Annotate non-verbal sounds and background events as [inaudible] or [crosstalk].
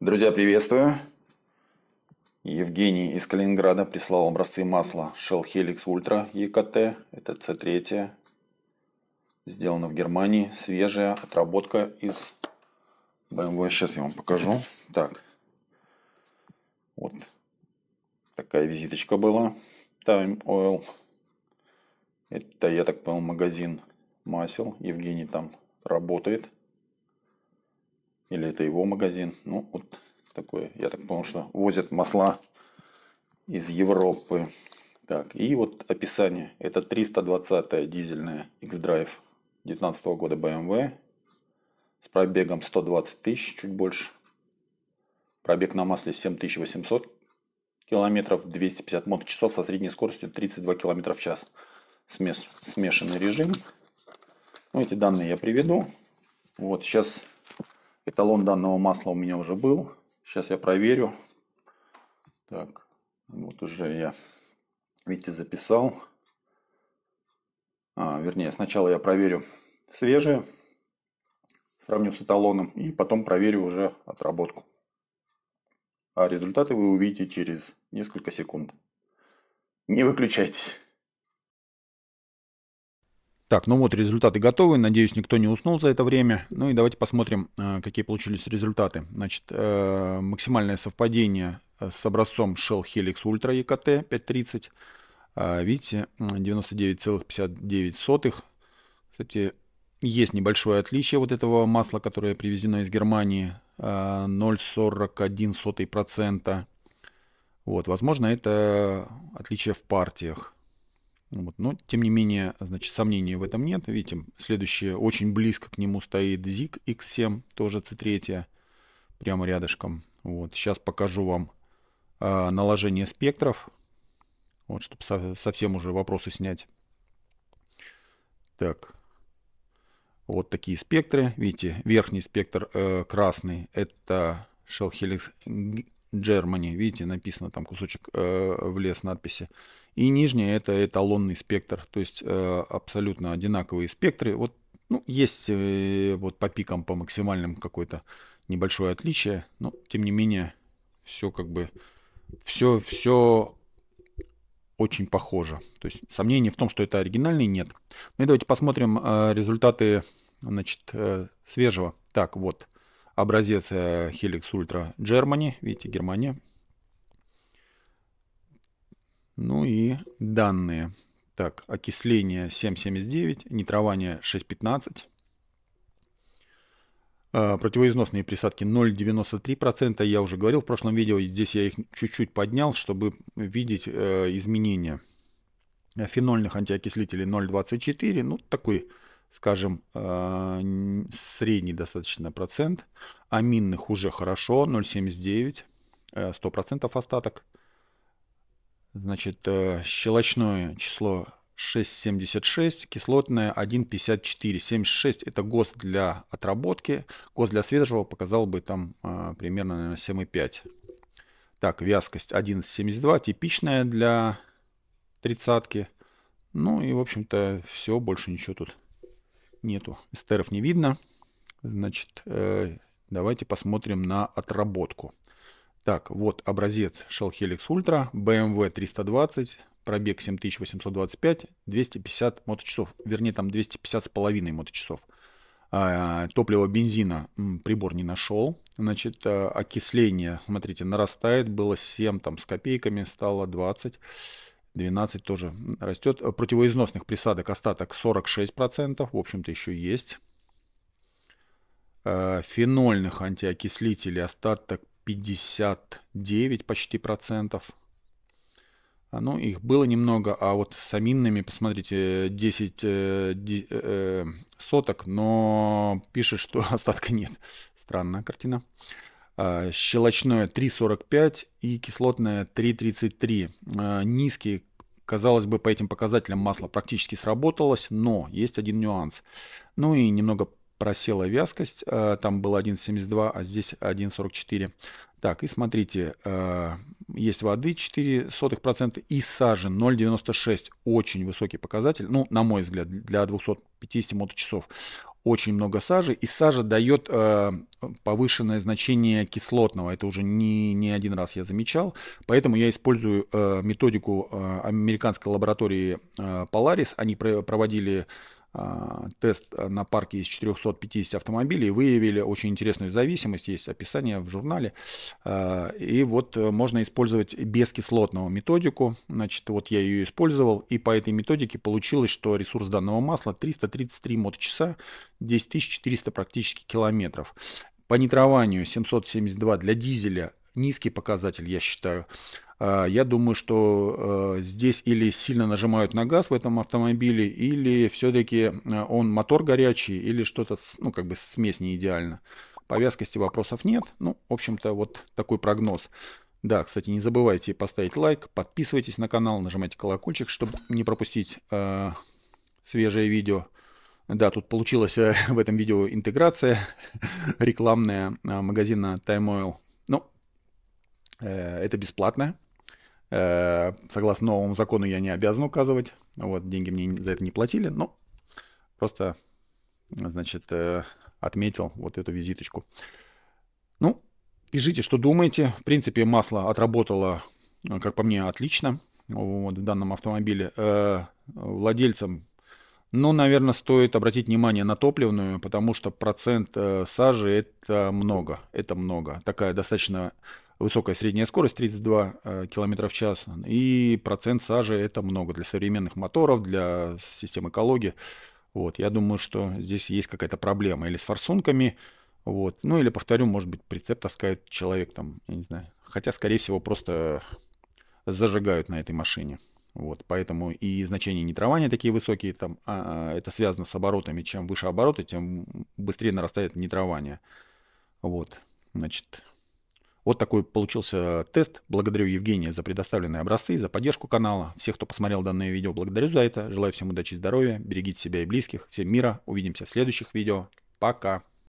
Друзья, приветствую. Евгений из Калининграда прислал образцы масла Shell Helix Ultra EKT. Это C3. Сделано в Германии. Свежая отработка из BMW. Сейчас я вам покажу. Так. Вот такая визиточка была. Time Oil. Это, я так понял, магазин масел. Евгений там работает. Или это его магазин. Ну, вот такое. Я так понял, что возят масла из Европы. Так, и вот описание. Это 320 дизельная X-Drive 19 -го года BMW. С пробегом 120 тысяч, чуть больше. Пробег на масле 7800 километров, 250 моточасов со средней скоростью 32 километра в час. Смеш... Смешанный режим. Ну, эти данные я приведу. Вот сейчас Эталон данного масла у меня уже был. Сейчас я проверю. Так, вот уже я, видите, записал. А, вернее, сначала я проверю свежее, сравню с эталоном, и потом проверю уже отработку. А результаты вы увидите через несколько секунд. Не выключайтесь. Так, ну вот результаты готовы. Надеюсь, никто не уснул за это время. Ну и давайте посмотрим, э, какие получились результаты. Значит, э, максимальное совпадение э, с образцом Shell Helix Ultra EKT 530. Видите, 99,59. Кстати, есть небольшое отличие вот этого масла, которое привезено из Германии. 0,41%. Вот, возможно, это отличие в партиях. Вот. Но, тем не менее, значит, сомнений в этом нет. Видите, следующее, очень близко к нему стоит ZIG X7, тоже C3, прямо рядышком. Вот. Сейчас покажу вам э, наложение спектров, вот, чтобы со совсем уже вопросы снять. Так, вот такие спектры. Видите, верхний спектр э, красный – это Shell Helix Germany, видите, написано там кусочек э, в лес надписи. И нижняя это эталонный спектр, то есть э, абсолютно одинаковые спектры. Вот ну, есть э, вот по пикам, по максимальным какое-то небольшое отличие, но тем не менее все как бы все все очень похоже. То есть сомнений в том, что это оригинальный, нет. Ну и давайте посмотрим э, результаты значит, э, свежего. Так, вот образец э, Helix Ultra Germany, видите, Германия. Ну и данные. Так, окисление 7,79, нитрование 6,15. Э, противоизносные присадки 0,93%. Я уже говорил в прошлом видео, здесь я их чуть-чуть поднял, чтобы видеть э, изменения. Фенольных антиокислителей 0,24. Ну, такой скажем, а, средний достаточно процент, аминных уже хорошо, 0,79, 100% э, остаток. Значит, э, щелочное число 6,76, кислотное 1,54. 76 это ГОСТ для отработки. ГОСТ для свежего показал бы там э, примерно 7,5. Так, вязкость 11,72, типичная для тридцатки. Ну и, в общем-то, все, больше ничего тут нету, эстеров не видно. Значит, э, давайте посмотрим на отработку. Так, вот образец Shell Helix Ultra, BMW 320, пробег 7825, 250 моточасов, вернее там 250 с половиной моточасов. А, топливо бензина прибор не нашел. Значит, э, окисление, смотрите, нарастает, было 7 там с копейками, стало 20. 12 тоже растет. Э, противоизносных присадок остаток 46%, в общем-то еще есть. Э, фенольных антиокислителей остаток 59 почти процентов. А, ну, их было немного, а вот с аминными, посмотрите, 10 э, э, соток, но пишет, что [laughs] остатка нет. Странная картина. Э, щелочное 3,45 и кислотное 3,33. Низкие Казалось бы, по этим показателям масло практически сработалось, но есть один нюанс. Ну и немного просела вязкость, э, там было 1,72, а здесь 1,44. Так, и смотрите, э, есть воды 0,04% и сажи 0,96. Очень высокий показатель, ну, на мой взгляд, для 250 моточасов очень много сажи, и сажа дает э, повышенное значение кислотного. Это уже не, не один раз я замечал. Поэтому я использую э, методику э, американской лаборатории э, Polaris. Они про проводили а, тест э, на парке из 450 автомобилей, выявили очень интересную зависимость, есть описание в журнале. А, и вот э, можно использовать бескислотную методику. Значит, вот я ее использовал, и по этой методике получилось, что ресурс данного масла 333 моточаса, 10400 практически километров. По нитрованию 772 для дизеля низкий показатель, я считаю. А, я думаю, что э, здесь или сильно нажимают на газ в этом автомобиле, или все-таки э, он мотор горячий, или что-то, ну, как бы смесь не идеально. По вязкости вопросов нет. Ну, в общем-то, вот такой прогноз. Да, кстати, не забывайте поставить лайк, подписывайтесь на канал, нажимайте колокольчик, чтобы не пропустить э, свежее видео. Да, тут получилась э, [laughs] в этом видео интеграция рекламная э, магазина Time Oil. Ну, э, это бесплатно, Э, согласно новому закону я не обязан указывать. Вот, деньги мне за это не платили, но просто, значит, э, отметил вот эту визиточку. Ну, пишите, что думаете. В принципе, масло отработало, э, как по мне, отлично вот, в данном автомобиле. Владельцам но, наверное, стоит обратить внимание на топливную, потому что процент э, сажи это много. Это много. Такая достаточно высокая средняя скорость 32 э, км в час. И процент сажи это много для современных моторов, для систем экологии. Вот, я думаю, что здесь есть какая-то проблема или с форсунками, вот, ну или, повторю, может быть, прицеп таскает человек там, я не знаю. Хотя, скорее всего, просто зажигают на этой машине. Вот, поэтому и значения нитрования такие высокие, там, а, это связано с оборотами. Чем выше обороты, тем быстрее нарастает нитрование. Вот, значит, вот такой получился тест. Благодарю Евгения за предоставленные образцы, за поддержку канала. Всех, кто посмотрел данное видео, благодарю за это. Желаю всем удачи и здоровья. Берегите себя и близких. Всем мира. Увидимся в следующих видео. Пока.